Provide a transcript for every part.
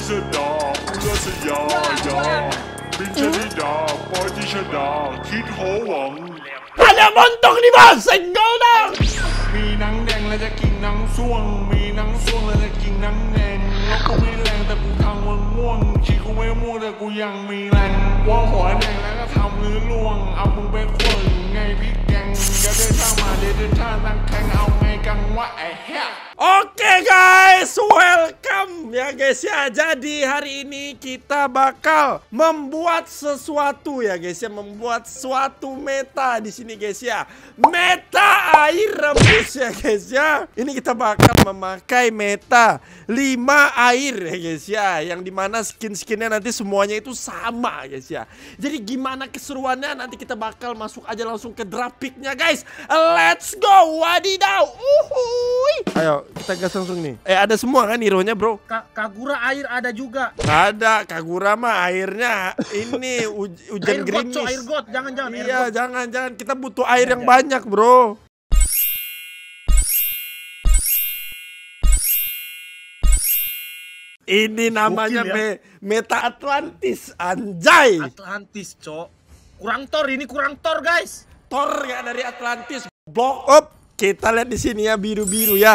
พิสดารรัสยายาบินชนิดาปอยทิชดา คิดโหหวังพายามอนตงนิบาสิงโกินมีนังแดงแล้วจะกินนังส้วง มีนังส้วงแล้วจะกินนังแดงแล้วกูไม่แรงแต่กูทำวันม่วงชีกูไม่ม่วงแต่กูยังมีแรงว่าหัวแดงแล้วก็ทำรือลวง เอามึงไปควนไงพี่แกงจะได้ท่ามาเด็ดท่าตั้งแข่งเอาไง what I have. Oke okay guys, welcome ya guys ya. Jadi hari ini kita bakal membuat sesuatu ya guys ya, membuat suatu meta di sini guys ya. Meta air rebus ya guys ya. Ini kita bakal memakai meta 5 air ya guys ya, yang dimana skin-skinnya nanti semuanya itu sama guys ya. Jadi gimana keseruannya nanti kita bakal masuk aja langsung ke draft picknya guys. Let's go, wadidaw. Uh. Uhuy. Ayo, kita gas langsung nih. Eh, ada semua kan hero-nya, Bro? Ka Kagura air ada juga. Ada, Kagura mah airnya ini hujan air gerimis. God, air got, jangan jangan. Iya, jangan jangan. Kita butuh air jangan, yang jangan. banyak, Bro. Ini namanya ya? me Meta Atlantis, anjay. Atlantis, Cok. Kurang tor, ini kurang tor, guys. Tor ya dari Atlantis. Block up. Kita lihat di sini ya biru-biru ya.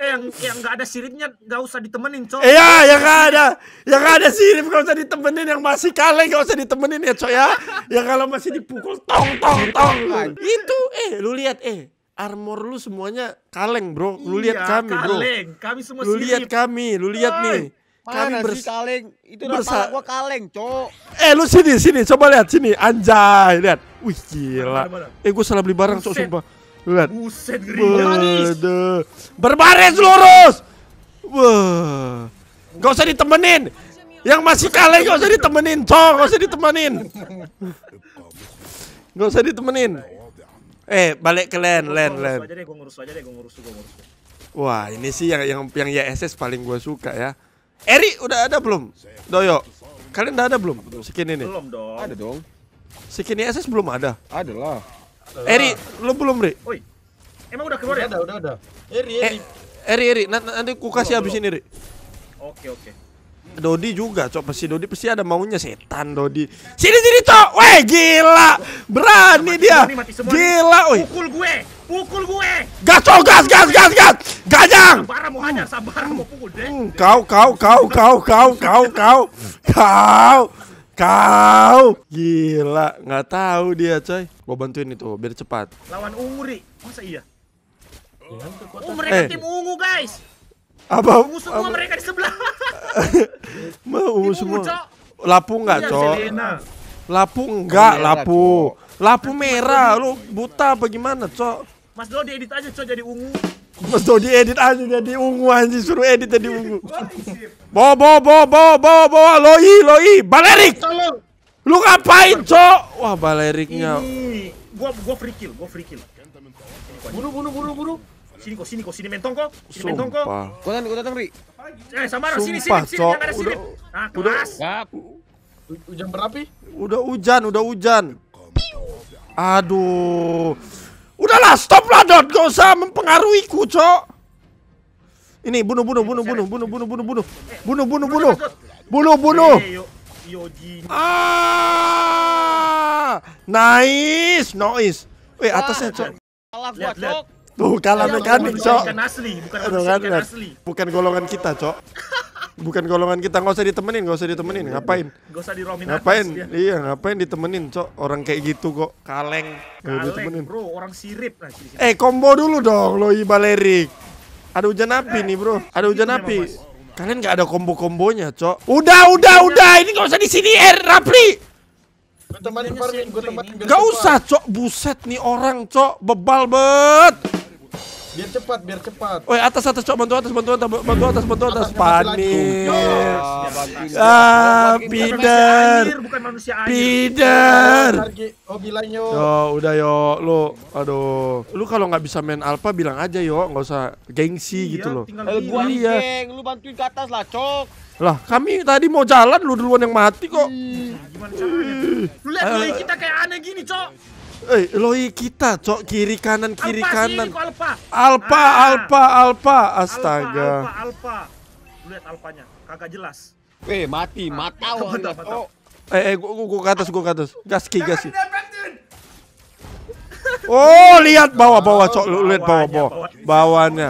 Eh, yang yang nggak ada siripnya nggak usah ditemenin Cok. Iya eh, yang nggak ada yang nggak ada sirip nggak usah ditemenin yang masih kaleng nggak usah ditemenin ya Cok ya. Ya kalau masih dipukul tong tong tong. Itu eh lu lihat eh armor lu semuanya kaleng bro. Lu iya, lihat kami kaleng. bro. Kaleng kami semua Lu lihat kami lu lihat nih. kami Mana sih kaleng? Itu bersa gua kaleng, cok. Eh lu sini sini coba lihat sini anjay lihat. Wih gila. Mana, mana? Eh gua salah beli barang cok sumpah. Lihat. Buset Bede. Berbaris lurus. Wah. Gak usah ditemenin. Yang masih kalah gak usah ditemenin, Cok, Gak usah ditemenin. gak usah ditemenin. Eh, balik ke land, land, land. Wah, ini sih yang yang yang YSS paling gue suka ya. Eri udah ada belum? Doyok, Kalian udah ada belum? Skin ini. Belum dong. Ada dong. Skin YSS belum ada. Ada lah. Eh, Eri, lu belum, Ri? Oi. Emang udah keluar ya? Udah, udah, udah. Eri, eh, Eri. Eri, Eri, nanti, nanti ku kasih habis ini, Ri. Oke, oke. Dodi juga, cok pasti Dodi pasti ada maunya setan Dodi. Sini sini cok, weh gila, berani mati dia, semua, mati gila, woi. Pukul gue, pukul gue. Gas cok, gas, gas, gas, gas, gajang. Sabar mau hanya, sabar mau pukul deh. Hmm, kau, kau, kau, kau, kau, kau, kau, kau, kau, gila, nggak tahu dia coy. Gua bantuin itu biar cepat. Lawan Unguri. Masa iya? Oh, oh, mereka eh. tim ungu, guys. Apa? Ungu semua apa? mereka di sebelah. Mau ungu semua. Cok. Lapu enggak, iya, Cok? Lapu enggak, lapu. Lapu merah, lu buta apa gimana, Cok? Mas Dodi edit aja, Cok, jadi ungu. Mas Dodi edit aja jadi ungu anjing suruh edit jadi ungu. bo bo bo bo bo bo loi loi balerik. Tolong. Lu ngapain, Cok? Wah, baleriknya. gue gua gua free kill, gua free kill. Bunuh, bunuh, bunuh, bunuh. Sini kok, sini kok, sini mentong kok. Sini mentong kok. Gua datang, gua datang, Ri. Eh, sabar, sini, sini, sini, jangan sini. Nah, udah. Hujan berapi? Udah hujan, udah hujan. Aduh. Udahlah, stop lah, Dot. Gak usah mempengaruhiku, Cok. Ini bunuh bunuh bunuh bunuh bunuh bunuh bunuh bunuh bunuh bunuh bunuh bunuh bunuh bunuh Yoji. Ah! Nice, noise. Weh, atasnya, Cok. Salah gua, Cok. Tuh, kalah iya, mekanik, Cok. Bukan asli, bukan kan asli. Bukan golongan kita, Cok. Bukan golongan kita, nggak usah ditemenin, nggak usah ditemenin, iya, iya, ngapain? Nggak usah diromin Ngapain? Iya, ngapain ditemenin, Cok? Orang kayak gitu kok, kaleng. Kaleng, bro, orang sirip Eh, combo dulu dong, Loi Balerik. Ada hujan api eh. nih, bro. Ada hujan api. Kalian nggak ada kombo-kombonya, Cok. Udah, udah, udah. Ini nggak usah di sini, Er. Rapli. Gue temanin gue temanin. Gak usah, Cok. Buset nih orang, Cok. Bebal bet. Biar cepat, biar cepat. oh atas atas cok, bantu atas, bantu atas, bantu atas, bantu atas. Panik. Ah, pider. Pider. Oh, bilang yo. Yo, udah yo, lu aduh. Lu kalau nggak bisa main alpha bilang aja yo, nggak usah gengsi iya, gitu lo, Eh, gua iya. lu bantuin ke atas lah, cok. Lah, kami tadi mau jalan lu duluan yang mati kok. Nah, gimana caranya? Lu lihat eh, eh. kita kayak aneh gini, Cok. Eh, loi kita, cok kiri kanan kiri alpa kanan. Sini, alpa. Alpa, ah. alpa, alpa. Astaga. Alpa, alpa. alpa. Lihat alpanya, kagak jelas. Eh, mati, ah. mata oh. oh. Eh, eh, gua, gua, gua ke atas, gua ke atas. Gas ki, gas ki. Oh, lihat bawah-bawah, oh, cok. Lihat bawah-bawah. Bawahnya.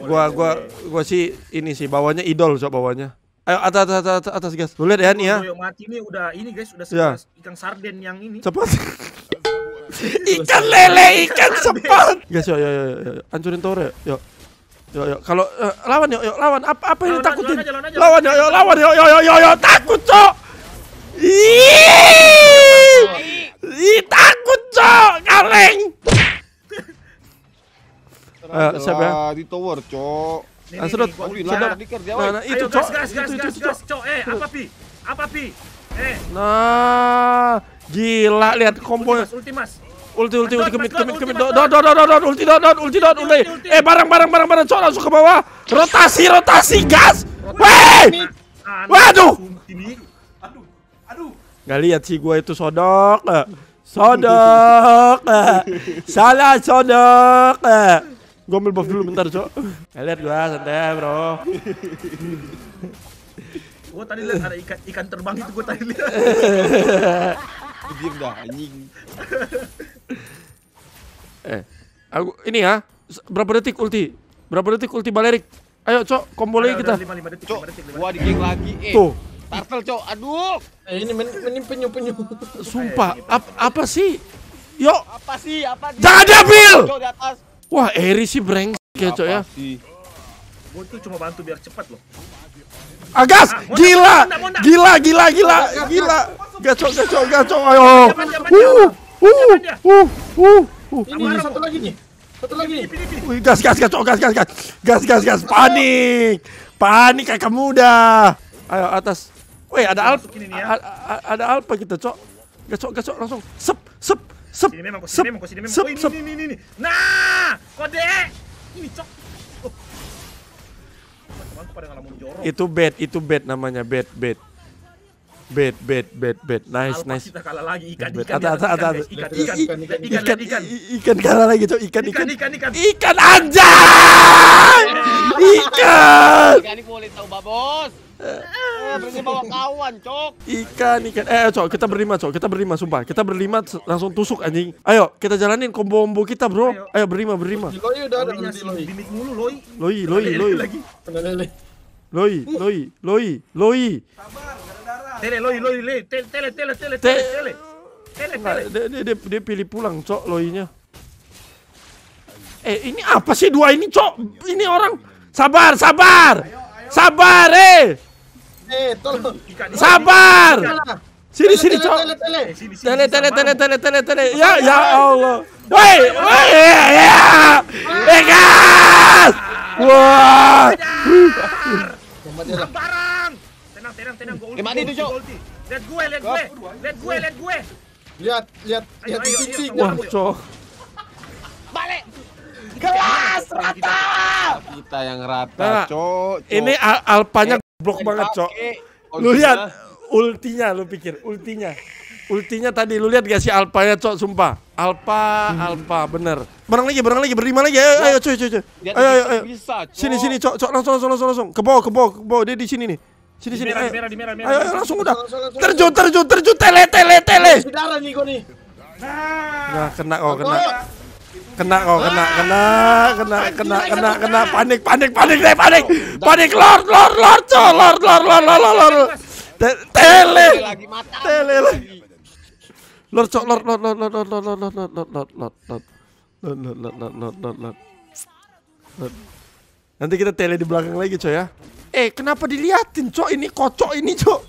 Gua gua gua sih ini sih bawahnya idol, cok bawahnya. Ayo atas atas atas, atas guys. Lu lihat ya nih ya. Mati nih udah ini guys, udah ya. ikan sarden yang ini. Cepat. ikan lele, ikan sepat. Guys, yuk, yuk, ya, yuk, ya, yuk, ya, hancurin tower yuk. Yuk, yuk. Kalau eh, lawan yuk, yuk, lawan. Apa, apa yang ditakutin? Lawan yuk, yuk, lawan yuk, yuk, yuk, yuk, yuk, takut cok. Ih, takut cok, kaleng. Ayo, eh, ya? Di tower cok. sudah. Nah, nah, nah, itu cok, itu, itu, itu cok. Eh, apa pi? Apa pi? Eh. Nah, gila lihat kombo. Ultimas, ultimas. Ulti ulti ulti kemit kemit kemit dot dot dot dot ulti dot dot ulti dot ulti. Eh barang barang barang barang cok langsung ke bawah. Rotasi rotasi gas. weh Waduh. Aduh. Aduh. Gak lihat sih gue itu sodok. Sodok. Salah sodok. Gue ambil buff dulu bentar, Cok. Lihat gue santai, Bro. Gue tadi lihat ada ikan ikan terbang itu gue tadi lihat. Diam dah anjing. Eh, aku ini ya. Berapa detik ulti? Berapa detik ulti balerik? Ayo, Cok, combo lagi kita. 5 5 detik, Gua di geng lagi, eh. Tuh. Turtle, Cok. Aduh. Eh, ini men, men penyu-penyu. Sumpah, ap, apa sih? Yo. Apa sih? Apa dia? Jangan diambil. Cok di atas. Wah, Eri sih brengsek ya, Cok ya. Gua tuh cuma bantu biar cepat loh. Agas, ah, gila. gila, gila, gila, gila, gila, gacok, gacok, gacok, ayo, uh, uh, uh, uh, Uh, ini, ini satu lagi nih. Satu lagi nih. Wih, gas gas gas, oh, gas gas gas. Gas gas gas, panik. Panik kakak muda. Ayo atas. woi ada alp. Ya. Ada alp kita, Cok. Gacok gacok langsung. Sep sep sep. Sini memang, sini memang, sini memang. Sep, oh, sep. Ini, ini, ini, Nah, kode. Ini, Cok. Oh. Itu bed, itu bed namanya, bed, bed. Bet, bet, bet, bet. nice Alpa nice kita kalah lagi ikan bed. ikan ikan, ikan, ikan ikan ikan ikan ikan ikan ikan ikan kalah lagi cok. ikan ikan ikan ikan ikan anjay ikan ikan boleh tahu babos eh, berani bawa kawan cok ikan ikan eh cok kita berlima cok kita berlima sumpah kita berlima langsung tusuk anjing ayo kita jalanin combo combo kita bro ayo berlima berlima loi udah ada dimit mulu loi loi loi loi loi loi loi loi Tele loi loi le, tele tele tele tele tele tele. Tele tele. Dia, dia, dia, dia pilih pulang, cok loinya. Eh, ini apa sih dua ini, cok? Ini orang sabar, sabar. Sabar, eh. Eh, tolong. Sabar. Sini sini, cok. Tele tele tele tele tele tele. Ya ya Allah. Woi, woi. Ya. ya. Eh, Wah. Sabar tenang, tenang gua ulti. Eh, tuh, Cok. Lihat gue, eh, lihat gue. Eh. Lihat gue, lihat gue. Lihat, lihat, lihat sisi. Wah, Cok. Balik. Kelas rata. Kita yang rata, nah, Cok. Ini alpanya blok banget, Cok. Lu lihat ultinya lu pikir, ultinya. Ultinya tadi lu lihat gak sih alpanya cok sumpah. Alpa, hmm. alpa bener. Berang lagi, berang lagi, berlima lagi. Ayo, ayo, cuy, cuy, cuy. Ayo, ayo, ayo. Sini, sini, cok, cok, langsung, langsung, langsung, langsung. Ke bawah, ke bawah, ke bawah. Dia di sini nih. Sini sini. Merah, merah, merah, merah. Ayo, langsung udah. Terjun, terjun, terjun, tele, tele, tele. Darah nih nih. Nah, kena kok, kena. Kena kok, kena, kena, kena, kena, kena, kena, panik, panik, panik, deh, panik, panik, lord, lord, lord, lord, lord, lord, lord, lord, tele, tele lagi. Lord, cok, lord, lord, lord, lord, lord, lord, lord, lord, lord, lord, lord, lord, lord, lord, lord, lord, lord, lord, Nanti kita tele di belakang lagi, coy ya. Eh, kenapa diliatin, Cok? Ini kocok ini, Cok.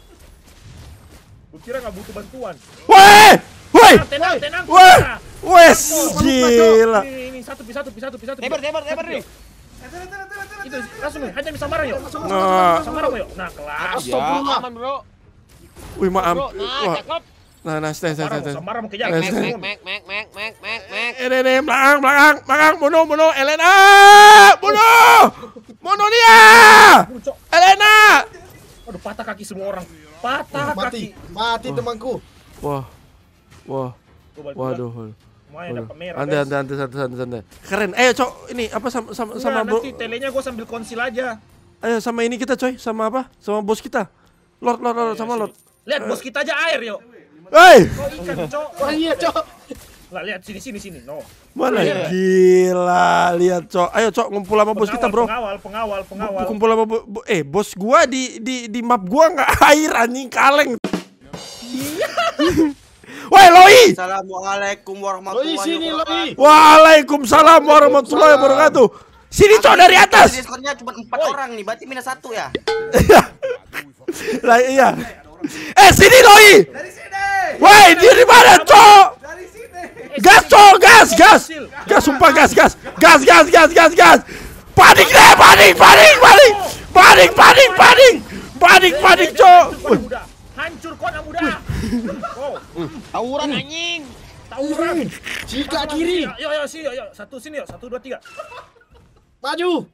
kira enggak butuh bantuan. Woi! Woi! Tenang, tenang. Woi! Wes, gila. Ini, ini, satu, satu, satu, satu. Tebar, tebar, tebar nih. Itu langsung nih, bisa marah yuk. Nah, bisa marah yuk. Nah, kelas. Aman, Bro. Wih, maaf. Nah, cakep. Nah, nah, stay, stay, stay. Samarang kejar. Nah, mek, mek, mek, mek, mek, mek, mek, eh, mek. Eh eh, eh, eh, belakang, belakang, belakang, bunuh, bunuh, Elena, bunuh, bunuh dia, Elena. Aduh, patah kaki semua orang. Patah kaki. Mati temanku. Wah, wah, waduh. Anda, anda, anda, santai, santai, santai. Keren. Ayo, cok, ini apa sama sama sama Nanti telenya gue sambil konsil aja. Ayo sama ini kita, coy, sama apa? Sama bos kita. Lord, lord, lord, iya, sama lord. Lihat bos kita aja air, yuk. Hei. Kok ikan, Cok? Cok. Lah lihat sini sini sini. No. Mana gila lihat Cok. Ayo Cok ngumpul sama bos pengawal, kita, Bro. Pengawal, pengawal, pengawal. B kumpul sama bo bo eh bos gua di di di map gua nggak air anjing kaleng. Iya. Woi Loi. Assalamualaikum warahmatullahi wabarakatuh. sini Loi. Waalaikumsalam warahmatullahi wabarakatuh. Sini Cok dari atas. Diskonnya cuma empat orang nih, berarti minus satu ya. Iya. Lah iya. Eh sini Loi. Dari sini. Woi, dia di mana, Cok? Gas, Cok, gas, gas. Gas, sumpah gas, gas. Gas, gas, gas, gas, gas. Panik deh, panik, panik, panik. Panik, panik, panik. Panik, panik, Cok. Hancur kau anak muda. Tawuran anjing. Tawuran. Jika kiri. Yo, yo, sini, yo, Satu sini, yo. Satu, dua, tiga. Maju.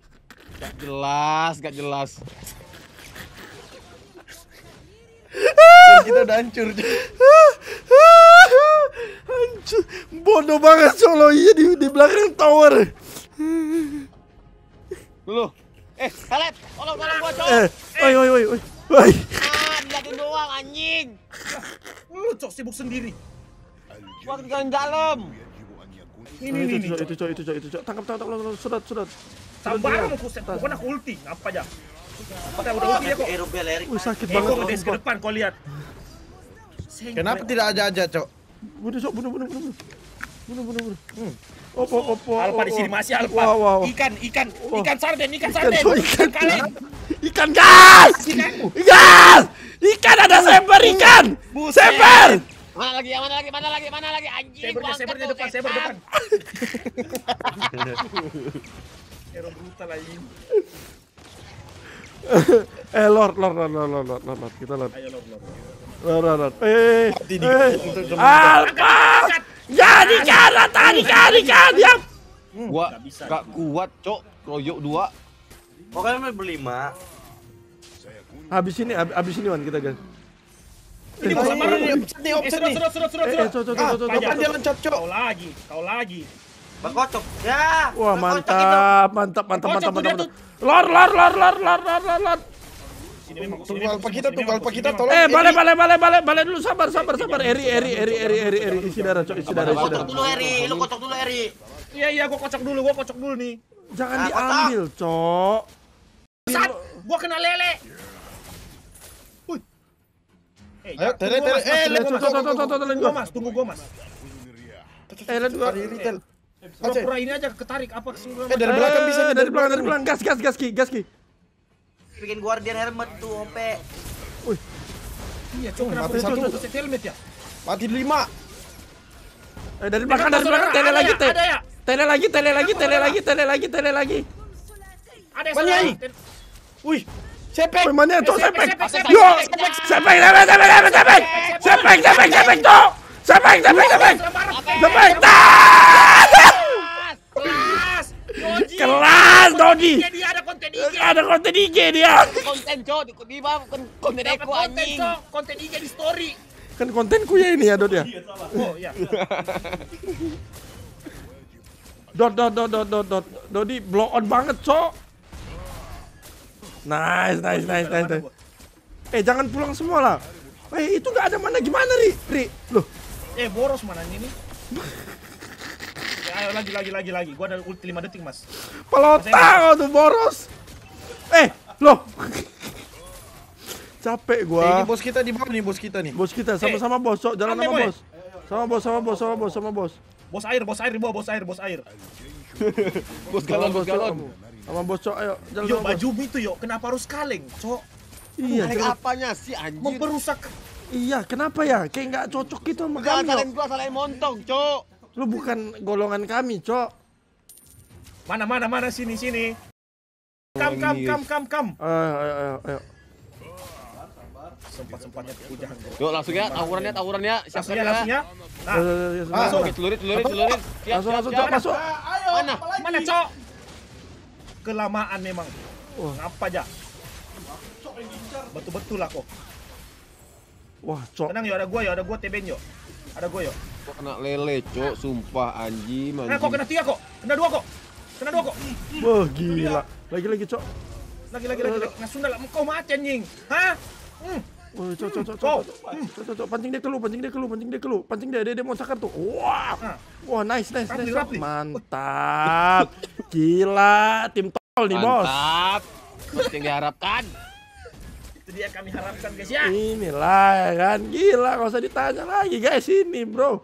Gak jelas, gak jelas kita udah hancur hancur bodoh banget solo iya di, di belakang tower lu eh kalep tolong tolong gua cok eh oi oi oi oi ah, oi ah doang anjing lu cok sibuk sendiri gua tinggalin dalam ini ini itu cok itu cok itu cok tangkap tangkap lo sudat sudat sabar mau kuset pokoknya aku ulti apa aja Udah, udah oh, ngerti gitu ya kok. Uh, sakit banget. Eko ngedes ke depan, kau lihat. Kenapa tidak aja aja, Cok? Bunuh, Cok. Bunuh, bunuh, bunuh. Bunuh, bunuh, bunuh. Hmm. Opo, oh, opo, oh, Alpa di sini masih Alpa. Wow, wow. Ikan, ikan, ikan sarden, ikan sarden. Ikan, ikan, ikan gas. Kan? Gas. Ikan ada seber ikan. Seber Mana lagi? Ya, mana lagi? Mana lagi? Mana lagi? Anjing. Seber sebernya depan, seber depan. Hero brutal anjing. eh Lord, Lord, Lord, Lord, Lord, Lord, Lord, kita Lord. Ayo Lord, Lord. Lord, Lord, Lord. Eh, eh. Ah, jadi jalan tadi kali kan ya. Gua gak kuat, cok. Royok dua. Pokoknya oh, berlima. Habis ini, habis ini Wan kita guys. Ini bukan marah nih, opsi nih, offset nih. Sudah, sudah, sudah, sudah. Eh, cok, cok, cok, cok. Kapan dia loncat, cok? Kau lagi, kau lagi. Bang kocok. Ya. Wah, mantap, mantap, mantap, mantap, mantap. Lor, lor, lor, lor, lor, lor, lor. Tunggu alpa kita, tunggu alpa kita, tolong. Eh, balik, balik, balik, balik, balik dulu, sabar, sabar, sabar. Eri, Eri, Eri, Eri, Eri, Eri, isi darah, cok, isi darah, isi darah. Kocok dulu, Eri, lu kocok dulu, Eri. Iya, iya, gua kocok dulu, gua kocok dulu nih. Jangan diambil, cok. Sat, gua kena lele. Ayo, tere, tere, eh, tunggu gua mas, tunggu gua mas. Eh, Pura-pura ini aja ketarik apa keseluruhan. Eh dari eh, belakang bisa dari belakang dari belakang gas gas gas ki gas ki. Bikin guardian helmet tuh OP. Wih. Iya, cuma oh, mati satu helmet ya? Mati lima. Eh dari belakang dari belakang tele lagi ya, tele. Ya. Tele lagi tele lagi tele lagi tele lagi tele lagi. Ada yang Wih. Sepek. Mana tuh eh, sepek? Yo, sepek, sepek, sepek, sepek, sepek, sepek, sepek, sepek tuh. Sepek, sepek, sepek, sepek, sepek. Kelas Dodi. Dia ada konten IG. Ada konten IG dia. Konten cok, di konten konten aku anjing. Konten IG di story. Kan kontenku ya ini ya Dodi ya. Iya, oh iya. Dot dot dot dot dot dot. Dodi blow on banget cok. Nice nice nice nice. nice. Eh jangan pulang semua lah. Eh itu nggak ada mana gimana ri ri loh. Eh boros mana ini? ayo lagi lagi lagi lagi. Gua ada ulti 5 detik, Mas. Pelota tuh boros. Eh, lo Capek gua. Eh, ini bos kita di bawah nih, bos kita nih. Bos kita sama-sama eh, bos, Jalan sama bos. Sama bos, sama bos, sama bos, sama bos. Bos air, bos air di bawah, bos air, bos air. bos galon, bos galon. Sama bos, Cok, ayo. Jalan yo, baju itu, yo. Kenapa harus kaleng, Cok? Iya, kaleng apanya sih anjir? Memperusak Iya, kenapa ya? Kayak nggak cocok gitu sama kami. Jangan salahin gua, salahin montong, Cok. Lu bukan golongan kami, Cok. Mana mana mana sini sini. Kam kam kam kam kam. Ayo eh, ayo eh, ayo eh, Sempat-sempatnya Yuk langsung ya, tawurannya ya Siap ya. Langsung ya. Nah, masuk. Celurit celurit celurit. Siap langsung Masuk masuk. Ayo, mana? Mana, Cok? Kelamaan memang. Wah. Ngapa aja? Betul-betul lah kok. Wah, Cok. Tenang yo, ada gua yo, ada gua teben yo. Ada gua yo. Kok kena lele, cok, sumpah anji, anjing. Kena eh, kok, kena tiga kok. Kena dua kok. Kena dua kok. Wah, gila. Lagi-lagi, cok. Lagi-lagi lagi. Ngasih lah Kau mati anjing. Hah? Hmm. Oh, cok, cok, cok, cok, cok, cok, pancing dia keluar, pancing dia keluar, pancing dia keluar, pancing dia, dia, dia mau sakar tuh. Wah, wah, nice, nice, nice, mantap, gila, tim tol nih bos. Mantap, seperti yang diharapkan itu dia kami harapkan guys ya inilah ya kan gila gak usah ditanya lagi guys ini bro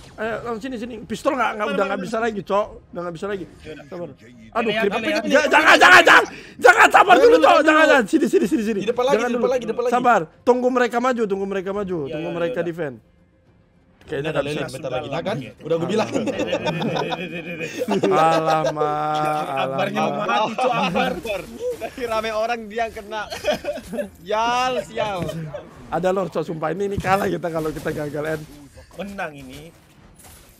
Eh, ayo, sini sini. Pistol nggak nggak udah nggak bisa lagi, cok. Udah nggak bisa lagi. Sabar. Aduh, grip. Jangan jangan jangan. Jangan sabar dulu, cok. Jangan jangan. Sini sini sini sini. Di depan lagi, di depan lagi, depan lagi. Sabar. Tunggu mereka maju, tunggu mereka maju, ya, tunggu ya, mereka ya, defend. Kayaknya ada bisa. Bentar lagi, nah, kan? Udah gue bilang. Alamak. Akbarnya mau mati, cok. Akbar. Tapi rame orang dia kena. Yal, sial. Ada lor, cok. Sumpah ini ini kalah kita kalau kita gagal end. Menang ini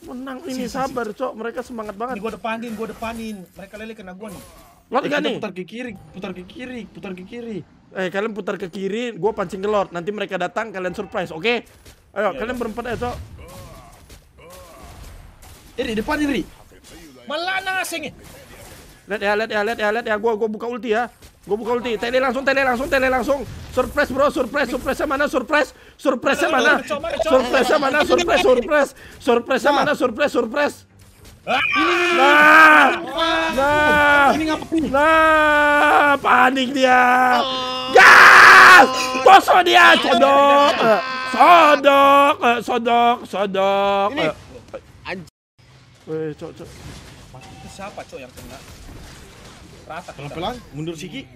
menang ini si, sabar si. cok mereka semangat banget ini gua depanin gua depanin mereka lele kena gua nih lot eh, nih putar ke kiri putar ke kiri putar ke kiri eh kalian putar ke kiri gua pancing ke lord nanti mereka datang kalian surprise oke okay? ayo ya, kalian ya. berempat aja cok Iri eh, depan Iri melana asing lihat ya lihat ya lihat ya lihat ya gua gua buka ulti ya Gue buka ulti, tele langsung, tele langsung, tele langsung. Surprise bro, surprise, surprise mana? Surprise, surprise mana? Ah. Surprise mana? Surprise, surprise, surprise mana? Surprise, surprise. Nah, ah. nah, nah, panik dia. Oh. Gas, kosong dia, sodok, sodok, sodok, sodok. anjir. eh, cok, cok. Siapa cok yang kena? rata Pelan pelan mundur sigi,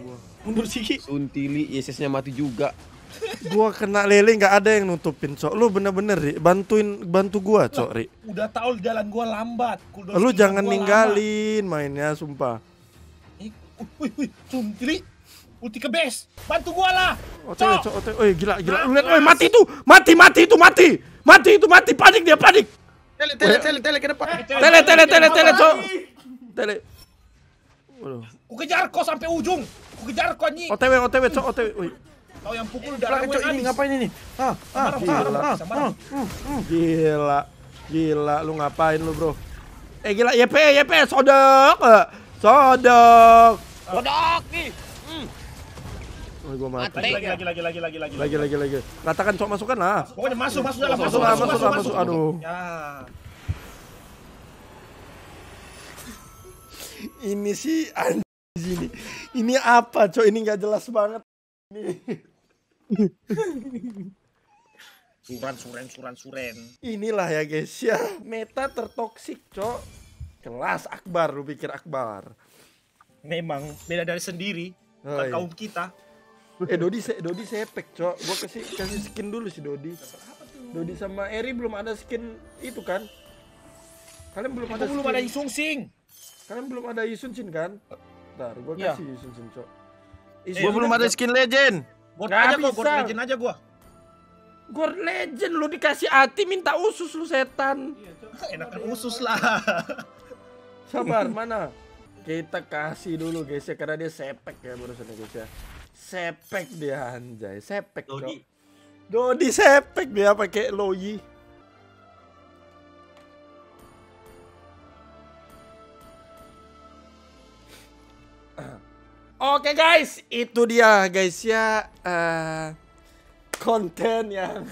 Mundur sigi Suntili Yesesnya iya, mati juga. gua kena lele nggak ada yang nutupin cok lu bener-bener ri bantuin bantu gua cok ri udah tau jalan gua lambat Kudos lu jangan ninggalin lambat. mainnya sumpah wih wih suntili ulti ke base bantu gua lah oke cok oke oi gila gila lu nah, lihat nah. oi mati tuh mati mati itu mati mati itu mati panik dia panik tele tele tele tele ke depan tele tele tele tele cok tele Waduh. Ku kejar kau sampai ujung. Ku kejar kau anjing. OTW OTW cok OTW. Wih. Kau yang pukul udah cok ini ngapain ini? Ah, ah, gila. Ah, ah, ah hmm, hmm. gila. Gila lu ngapain lu, Bro? Eh gila YP YP sodok. Eh, sodok. Sodok nih. Oh, gua mati. Lagi lagi lagi lagi lagi lagi. Lagi lagi lagi. Katakan lagi, masukkan lah. lagi, masuk masuk dalam masuk masuk masuk. Aduh. lagi, ya. ini sih anjing ini ini apa cok ini nggak jelas banget ini suran suren suran suren inilah ya guys ya meta tertoksik cok Kelas Akbar lu pikir Akbar memang beda dari sendiri oh, iya. kaum kita eh Dodi se Dodi sepek cok gua kasih kasih skin dulu si Dodi Dodi sama Eri belum ada skin itu kan kalian belum ada belum ada yang sungsing Kalian belum ada Yusun Shin kan? Bentar, gue iya. kasih kasih Yusun Shin, Cok. Eh, gua belum ada skin legend. Gua aja kok, gua legend aja gue. Gue legend lu dikasih hati minta usus lu setan. Enak iya, Enakan usus lah. Sabar, mana? Kita kasih dulu guys ya karena dia sepek ya barusan ya, guys ya. Sepek dia anjay, sepek. Dodi. Cok. Dodi sepek dia pakai loyi. Oke guys, itu dia guys ya uh, konten yang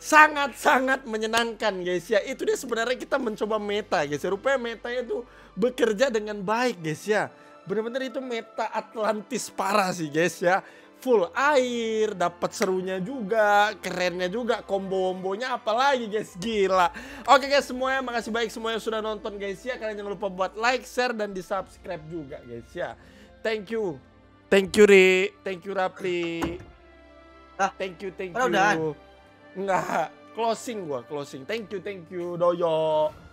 sangat-sangat menyenangkan guys ya. Itu dia sebenarnya kita mencoba meta guys ya. Rupanya meta itu bekerja dengan baik guys ya. Benar-benar itu meta Atlantis parah sih guys ya. Full air, dapat serunya juga, kerennya juga, combo ombonya apalagi guys, gila. Oke guys semuanya, makasih baik semuanya sudah nonton guys ya. Kalian jangan lupa buat like, share, dan di subscribe juga guys ya. Thank you. Thank you, Ri. Thank you, Rapli. Ah, thank you, thank you. Udah. Enggak, closing gua, closing. Thank you, thank you, Doyo.